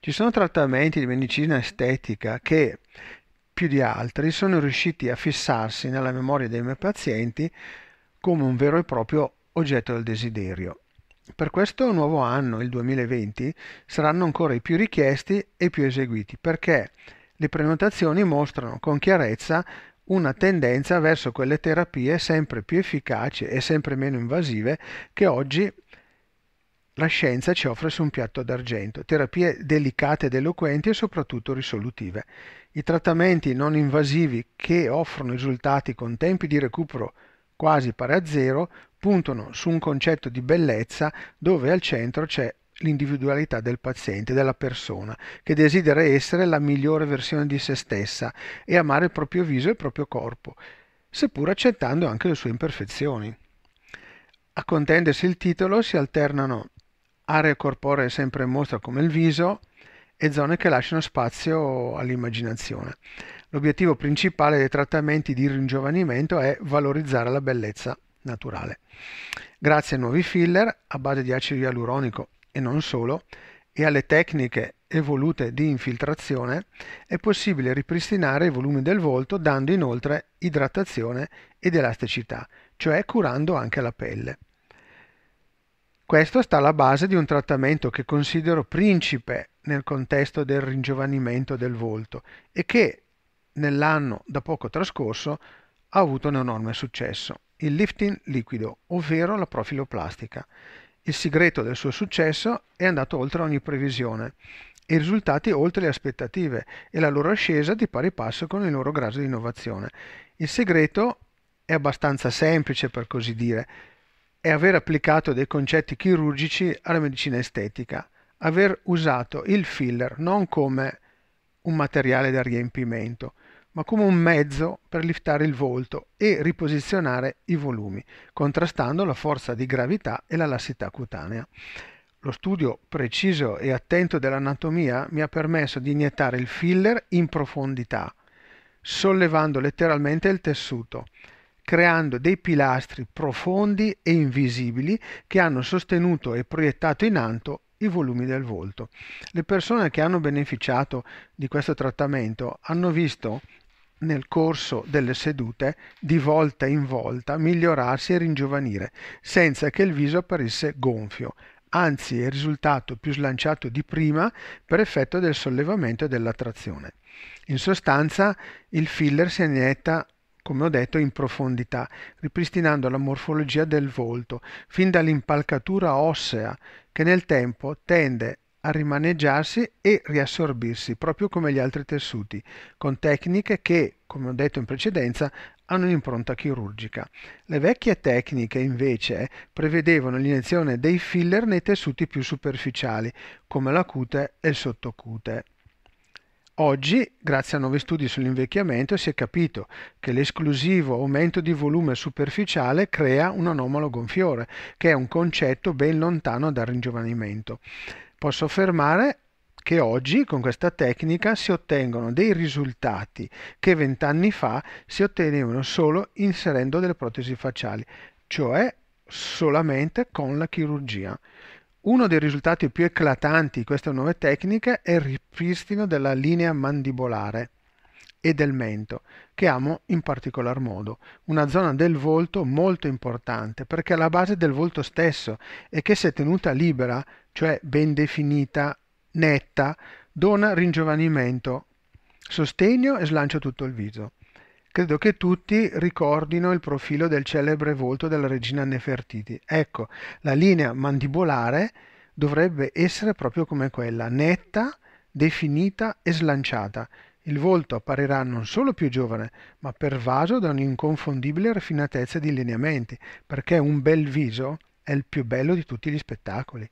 Ci sono trattamenti di medicina estetica che più di altri sono riusciti a fissarsi nella memoria dei miei pazienti come un vero e proprio oggetto del desiderio. Per questo nuovo anno, il 2020, saranno ancora i più richiesti e più eseguiti perché le prenotazioni mostrano con chiarezza una tendenza verso quelle terapie sempre più efficaci e sempre meno invasive che oggi la scienza ci offre su un piatto d'argento terapie delicate ed eloquenti e soprattutto risolutive. I trattamenti non invasivi che offrono risultati con tempi di recupero quasi pari a zero puntano su un concetto di bellezza dove al centro c'è l'individualità del paziente, della persona, che desidera essere la migliore versione di se stessa e amare il proprio viso e il proprio corpo, seppur accettando anche le sue imperfezioni. A contendersi il titolo si alternano aree corporee sempre in mostra come il viso e zone che lasciano spazio all'immaginazione. L'obiettivo principale dei trattamenti di ringiovanimento è valorizzare la bellezza naturale. Grazie ai nuovi filler a base di acido ialuronico e non solo e alle tecniche evolute di infiltrazione è possibile ripristinare i volumi del volto dando inoltre idratazione ed elasticità, cioè curando anche la pelle. Questo sta alla base di un trattamento che considero principe nel contesto del ringiovanimento del volto e che nell'anno da poco trascorso ha avuto un enorme successo, il lifting liquido, ovvero la profiloplastica. Il segreto del suo successo è andato oltre ogni previsione i risultati oltre le aspettative e la loro ascesa di pari passo con il loro grado di innovazione. Il segreto è abbastanza semplice per così dire, è aver applicato dei concetti chirurgici alla medicina estetica, aver usato il filler non come un materiale da riempimento, ma come un mezzo per liftare il volto e riposizionare i volumi, contrastando la forza di gravità e la lassità cutanea. Lo studio preciso e attento dell'anatomia mi ha permesso di iniettare il filler in profondità, sollevando letteralmente il tessuto, creando dei pilastri profondi e invisibili che hanno sostenuto e proiettato in alto i volumi del volto. Le persone che hanno beneficiato di questo trattamento hanno visto nel corso delle sedute di volta in volta migliorarsi e ringiovanire senza che il viso apparisse gonfio, anzi è risultato più slanciato di prima per effetto del sollevamento e della trazione. In sostanza il filler si inietta come ho detto, in profondità, ripristinando la morfologia del volto, fin dall'impalcatura ossea, che nel tempo tende a rimaneggiarsi e riassorbirsi, proprio come gli altri tessuti, con tecniche che, come ho detto in precedenza, hanno un'impronta chirurgica. Le vecchie tecniche, invece, prevedevano l'iniezione dei filler nei tessuti più superficiali, come la cute e il sottocute. Oggi, grazie a nuovi studi sull'invecchiamento, si è capito che l'esclusivo aumento di volume superficiale crea un anomalo gonfiore, che è un concetto ben lontano dal ringiovanimento. Posso affermare che oggi con questa tecnica si ottengono dei risultati che vent'anni fa si ottenevano solo inserendo delle protesi facciali, cioè solamente con la chirurgia. Uno dei risultati più eclatanti di queste nuove tecniche è il ripristino della linea mandibolare e del mento, che amo in particolar modo, una zona del volto molto importante perché è la base del volto stesso e che se tenuta libera, cioè ben definita, netta, dona ringiovanimento, sostegno e slancia tutto il viso credo che tutti ricordino il profilo del celebre volto della regina Nefertiti. Ecco, la linea mandibolare dovrebbe essere proprio come quella, netta, definita e slanciata. Il volto apparirà non solo più giovane, ma pervaso da un'inconfondibile raffinatezza di lineamenti, perché un bel viso è il più bello di tutti gli spettacoli.